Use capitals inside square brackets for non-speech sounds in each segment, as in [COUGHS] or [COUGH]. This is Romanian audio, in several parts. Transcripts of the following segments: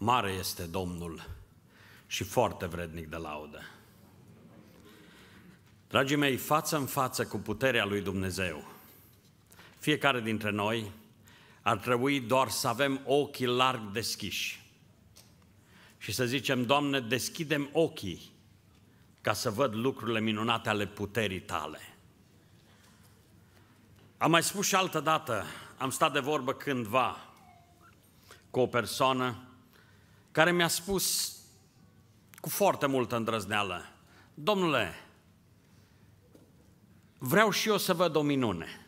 Mare este Domnul și foarte vrednic de laudă. Dragii mei, față în față cu puterea lui Dumnezeu, fiecare dintre noi ar trebui doar să avem ochii larg deschiși și să zicem, Doamne, deschidem ochii ca să văd lucrurile minunate ale puterii tale. Am mai spus și altă dată, am stat de vorbă cândva cu o persoană care mi-a spus cu foarte multă îndrăzneală, domnule, vreau și eu să văd o minune.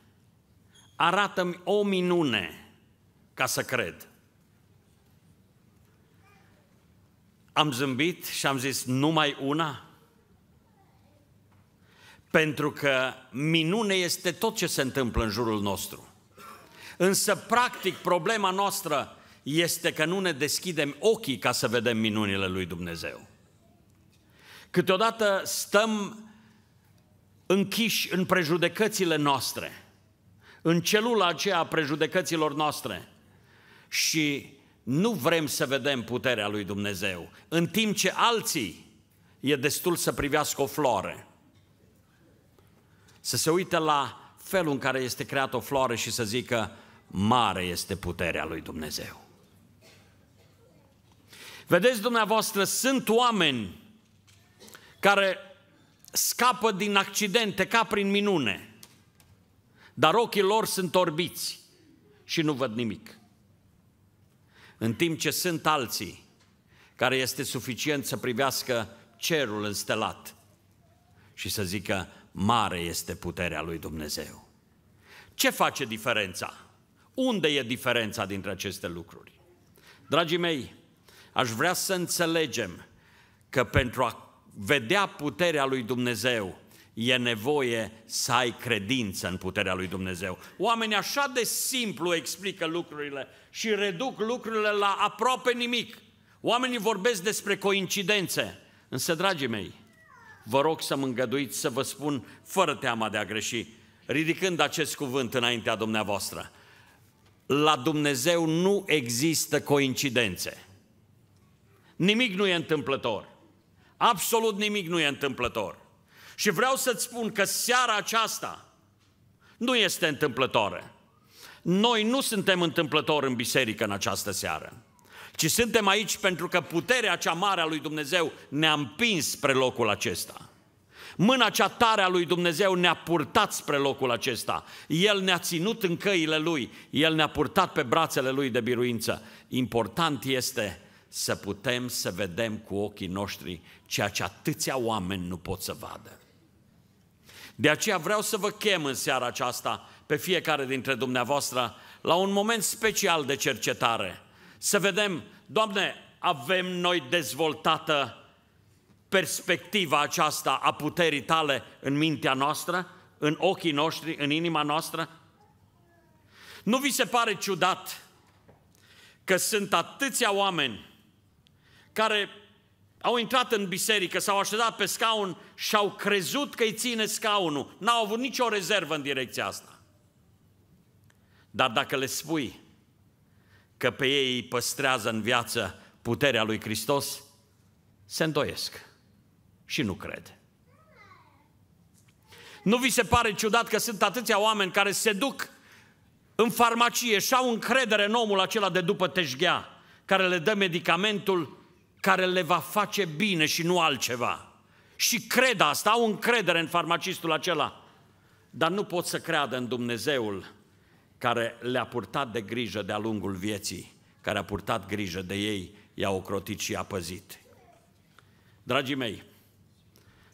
Arată-mi o minune ca să cred. Am zâmbit și am zis numai una? Pentru că minune este tot ce se întâmplă în jurul nostru. Însă, practic, problema noastră este că nu ne deschidem ochii ca să vedem minunile lui Dumnezeu. Câteodată stăm închiși în prejudecățile noastre, în celula aceea a prejudecăților noastre și nu vrem să vedem puterea lui Dumnezeu, în timp ce alții e destul să privească o floare. Să se uite la felul în care este creată o floare și să zică, mare este puterea lui Dumnezeu. Vedeți dumneavoastră, sunt oameni care scapă din accidente ca prin minune, dar ochii lor sunt orbiți și nu văd nimic. În timp ce sunt alții care este suficient să privească cerul înstelat și să zică, mare este puterea lui Dumnezeu. Ce face diferența? Unde e diferența dintre aceste lucruri? Dragii mei, aș vrea să înțelegem că pentru a vedea puterea lui Dumnezeu, e nevoie să ai credință în puterea lui Dumnezeu. Oamenii așa de simplu explică lucrurile și reduc lucrurile la aproape nimic. Oamenii vorbesc despre coincidențe. Însă, dragii mei, vă rog să mă îngăduiți să vă spun, fără teama de a greși, ridicând acest cuvânt înaintea dumneavoastră, la Dumnezeu nu există coincidențe. Nimic nu e întâmplător. Absolut nimic nu e întâmplător. Și vreau să-ți spun că seara aceasta nu este întâmplătoare. Noi nu suntem întâmplători în biserică în această seară, ci suntem aici pentru că puterea cea mare a lui Dumnezeu ne-a împins spre locul acesta. Mâna cea tare a lui Dumnezeu ne-a purtat spre locul acesta. El ne-a ținut în căile lui, el ne-a purtat pe brațele lui de biruință. Important este să putem să vedem cu ochii noștri ceea ce atâția oameni nu pot să vadă. De aceea vreau să vă chem în seara aceasta pe fiecare dintre dumneavoastră la un moment special de cercetare. Să vedem, Doamne, avem noi dezvoltată perspectiva aceasta a puterii tale în mintea noastră, în ochii noștri, în inima noastră? Nu vi se pare ciudat că sunt atâția oameni care au intrat în biserică, s-au așezat pe scaun și au crezut că îi ține scaunul. N-au avut nicio rezervă în direcția asta. Dar dacă le spui că pe ei îi păstrează în viață puterea lui Hristos, se îndoiesc și nu cred. Nu vi se pare ciudat că sunt atâția oameni care se duc în farmacie și au încredere în omul acela de după teșghea, care le dă medicamentul care le va face bine și nu altceva. Și cred asta, au încredere în farmacistul acela, dar nu pot să creadă în Dumnezeul care le-a purtat de grijă de-a lungul vieții, care a purtat grijă de ei, i-a ocrotit și i-a păzit. Dragii mei,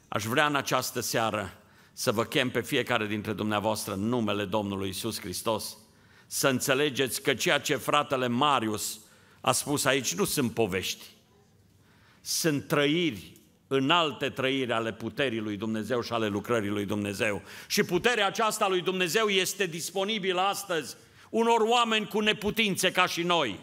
aș vrea în această seară să vă chem pe fiecare dintre dumneavoastră în numele Domnului Isus Hristos, să înțelegeți că ceea ce fratele Marius a spus aici nu sunt povești, sunt trăiri alte trăiri ale puterii lui Dumnezeu și ale lucrării lui Dumnezeu. Și puterea aceasta lui Dumnezeu este disponibilă astăzi unor oameni cu neputințe ca și noi.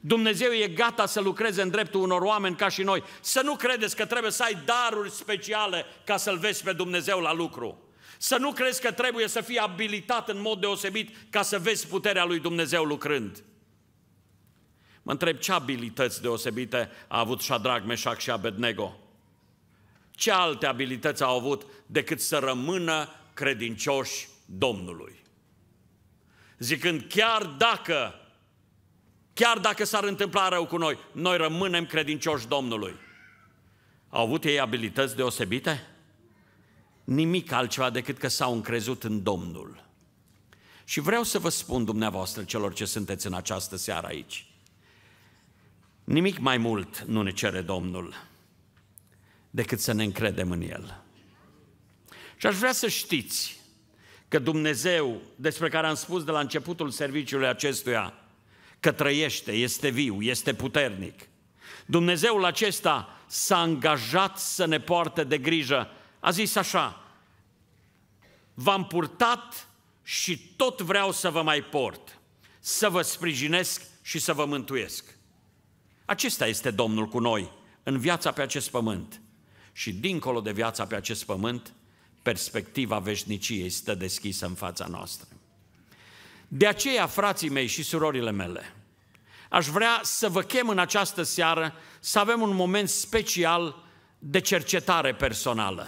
Dumnezeu e gata să lucreze în dreptul unor oameni ca și noi. Să nu credeți că trebuie să ai daruri speciale ca să-L vezi pe Dumnezeu la lucru. Să nu crezi că trebuie să fii abilitat în mod deosebit ca să vezi puterea lui Dumnezeu lucrând. Mă întreb ce abilități deosebite a avut Shadrach, Meșac și Abednego? Ce alte abilități au avut decât să rămână credincioși Domnului? Zicând, chiar dacă, chiar dacă s-ar întâmpla rău cu noi, noi rămânem credincioși Domnului. Au avut ei abilități deosebite? Nimic altceva decât că s-au încrezut în Domnul. Și vreau să vă spun dumneavoastră celor ce sunteți în această seară aici. Nimic mai mult nu ne cere Domnul decât să ne încredem în El. Și aș vrea să știți că Dumnezeu, despre care am spus de la începutul serviciului acestuia, că trăiește, este viu, este puternic. Dumnezeul acesta s-a angajat să ne poarte de grijă. A zis așa, v-am purtat și tot vreau să vă mai port, să vă sprijinesc și să vă mântuiesc. Acesta este Domnul cu noi în viața pe acest pământ. Și dincolo de viața pe acest pământ, perspectiva veșniciei stă deschisă în fața noastră. De aceea, frații mei și surorile mele, aș vrea să vă chem în această seară să avem un moment special de cercetare personală.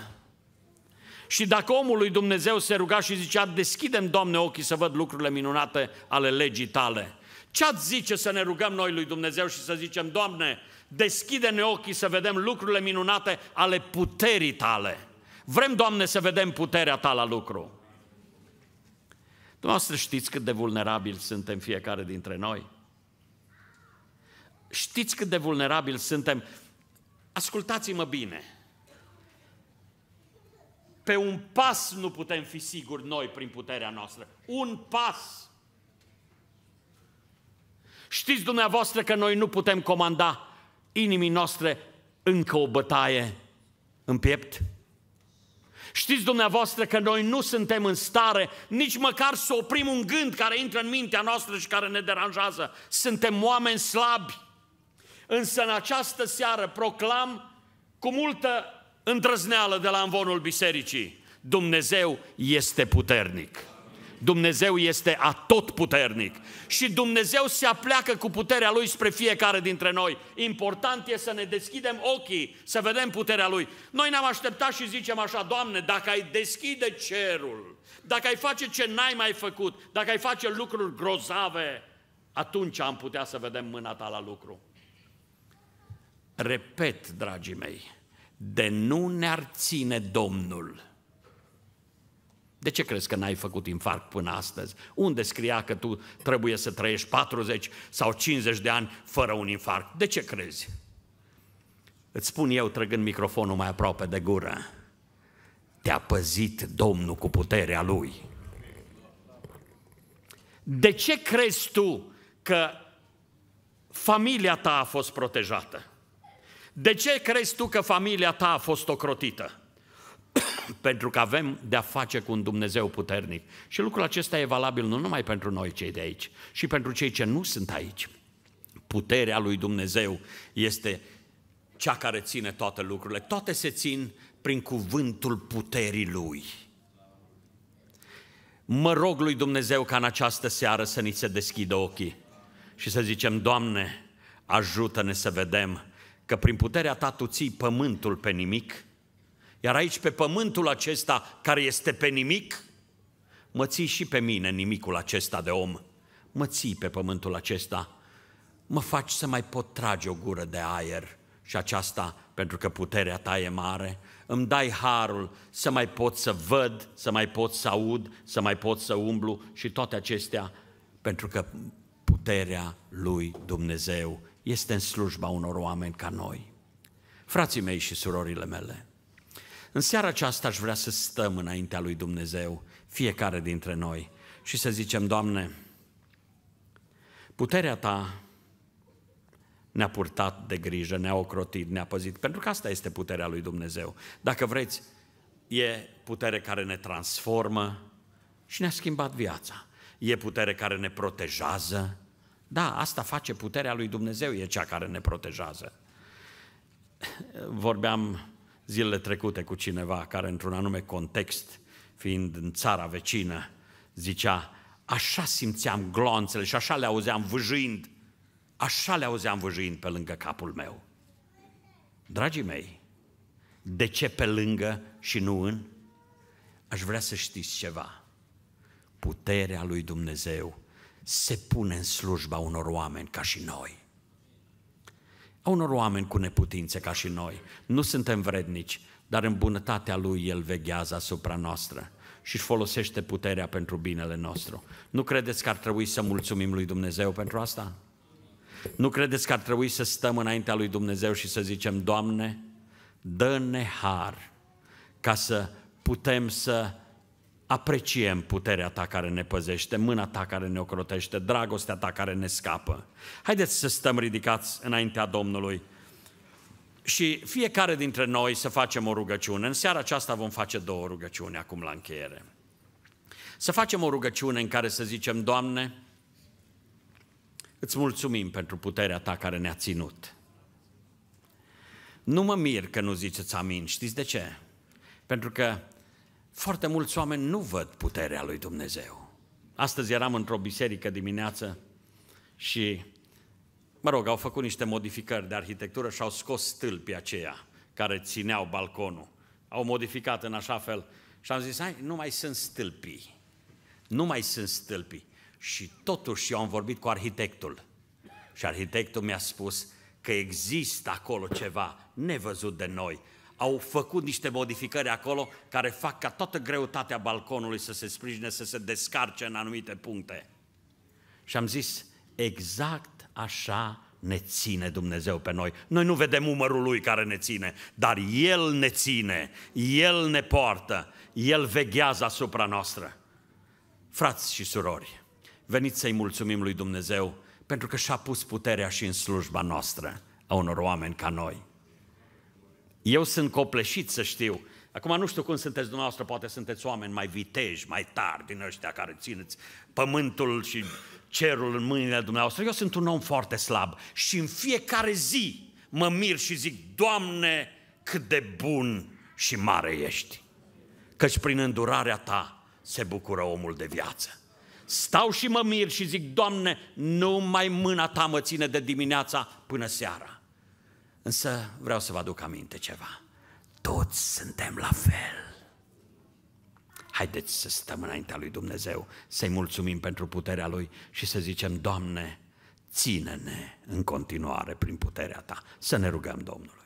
Și dacă omul lui Dumnezeu se ruga și zicea, deschidem, Doamne, ochii să văd lucrurile minunate ale legii tale. Ce ați zice să ne rugăm noi lui Dumnezeu și să zicem, Doamne, deschide-ne ochii să vedem lucrurile minunate ale puterii tale. Vrem, Doamne, să vedem puterea ta la lucru. Dumneavoastră știți cât de vulnerabili suntem fiecare dintre noi? Știți cât de vulnerabili suntem? Ascultați-mă bine. Pe un pas nu putem fi siguri noi prin puterea noastră. Un pas. Știți dumneavoastră că noi nu putem comanda inimii noastre încă o bătaie în piept? Știți dumneavoastră că noi nu suntem în stare nici măcar să oprim un gând care intră în mintea noastră și care ne deranjează. Suntem oameni slabi. Însă în această seară proclam cu multă îndrăzneală de la învonul bisericii. Dumnezeu este puternic. Dumnezeu este atot puternic și Dumnezeu se apleacă cu puterea Lui spre fiecare dintre noi. Important e să ne deschidem ochii, să vedem puterea Lui. Noi ne-am așteptat și zicem așa, Doamne, dacă ai deschide cerul, dacă ai face ce n-ai mai făcut, dacă ai face lucruri grozave, atunci am putea să vedem mâna Ta la lucru. Repet, dragii mei, de nu ne-ar ține Domnul. De ce crezi că n-ai făcut infarct până astăzi? Unde scria că tu trebuie să trăiești 40 sau 50 de ani fără un infarct? De ce crezi? Îți spun eu, trăgând microfonul mai aproape de gură, te-a păzit Domnul cu puterea Lui. De ce crezi tu că familia ta a fost protejată? De ce crezi tu că familia ta a fost ocrotită? [COUGHS] pentru că avem de-a face cu un Dumnezeu puternic. Și lucrul acesta e valabil nu numai pentru noi cei de aici, și pentru cei ce nu sunt aici. Puterea lui Dumnezeu este cea care ține toate lucrurile. Toate se țin prin cuvântul puterii lui. Mă rog lui Dumnezeu ca în această seară să ni se deschidă ochii și să zicem, Doamne, ajută-ne să vedem că prin puterea ta tu ții pământul pe nimic, iar aici pe pământul acesta care este pe nimic, mă ții și pe mine nimicul acesta de om, mă ții pe pământul acesta, mă faci să mai pot trage o gură de aer și aceasta pentru că puterea ta e mare, îmi dai harul să mai pot să văd, să mai pot să aud, să mai pot să umblu și toate acestea pentru că puterea lui Dumnezeu este în slujba unor oameni ca noi. Frații mei și surorile mele, în seara aceasta aș vrea să stăm înaintea lui Dumnezeu, fiecare dintre noi, și să zicem, Doamne, puterea Ta ne-a purtat de grijă, ne-a ocrotit, ne-a păzit, pentru că asta este puterea lui Dumnezeu. Dacă vreți, e putere care ne transformă și ne-a schimbat viața. E putere care ne protejează, da, asta face puterea lui Dumnezeu, e cea care ne protejează. Vorbeam zilele trecute cu cineva care, într-un anume context, fiind în țara vecină, zicea, așa simțeam glonțele și așa le auzeam vâjind, așa le auzeam vâjind pe lângă capul meu. Dragii mei, de ce pe lângă și nu în? Aș vrea să știți ceva. Puterea lui Dumnezeu se pune în slujba unor oameni ca și noi. A unor oameni cu neputințe ca și noi. Nu suntem vrednici, dar în bunătatea Lui El veghează asupra noastră și își folosește puterea pentru binele nostru. Nu credeți că ar trebui să mulțumim Lui Dumnezeu pentru asta? Nu credeți că ar trebui să stăm înaintea Lui Dumnezeu și să zicem, Doamne, dă-ne har ca să putem să Apreciem puterea ta care ne păzește, mâna ta care ne ocrotește, dragostea ta care ne scapă. Haideți să stăm ridicați înaintea Domnului și fiecare dintre noi să facem o rugăciune. În seara aceasta vom face două rugăciuni acum la încheiere. Să facem o rugăciune în care să zicem, Doamne, îți mulțumim pentru puterea ta care ne-a ținut. Nu mă mir că nu ziceți amin. Știți de ce? Pentru că foarte mulți oameni nu văd puterea lui Dumnezeu. Astăzi eram într-o biserică dimineață și, mă rog, au făcut niște modificări de arhitectură și au scos stâlpii aceia care țineau balconul. Au modificat în așa fel și am zis, hai, nu mai sunt stâlpii. Nu mai sunt stâlpii. Și totuși eu am vorbit cu arhitectul. Și arhitectul mi-a spus că există acolo ceva nevăzut de noi au făcut niște modificări acolo care fac ca toată greutatea balconului să se sprijine, să se descarce în anumite puncte. Și am zis, exact așa ne ține Dumnezeu pe noi. Noi nu vedem umărul Lui care ne ține, dar El ne ține, El ne poartă, El veghează asupra noastră. Frați și surori, veniți să-i mulțumim lui Dumnezeu pentru că și-a pus puterea și în slujba noastră a unor oameni ca noi. Eu sunt copleșit să știu. Acum nu știu cum sunteți dumneavoastră, poate sunteți oameni mai viteji, mai tari din ăștia care țineți pământul și cerul în mâinile dumneavoastră. Eu sunt un om foarte slab și în fiecare zi mă mir și zic, Doamne, cât de bun și mare ești. Căci prin îndurarea ta se bucură omul de viață. Stau și mă mir și zic, Doamne, nu mai mâna ta mă ține de dimineața până seara Însă vreau să vă aduc aminte ceva. Toți suntem la fel. Haideți să stăm înaintea lui Dumnezeu, să-i mulțumim pentru puterea lui și să zicem, Doamne, ține-ne în continuare prin puterea ta. Să ne rugăm Domnului.